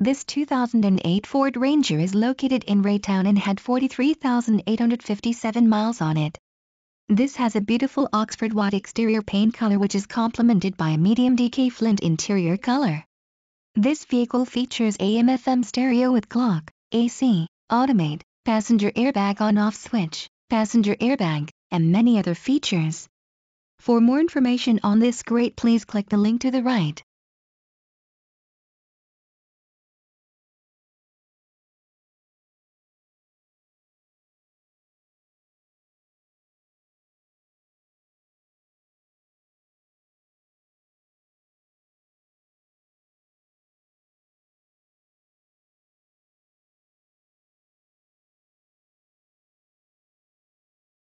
This 2008 Ford Ranger is located in Raytown and had 43,857 miles on it. This has a beautiful Oxford White exterior paint color which is complemented by a medium DK Flint interior color. This vehicle features AM-FM stereo with clock, AC, automate, passenger airbag on-off switch, passenger airbag, and many other features. For more information on this great please click the link to the right.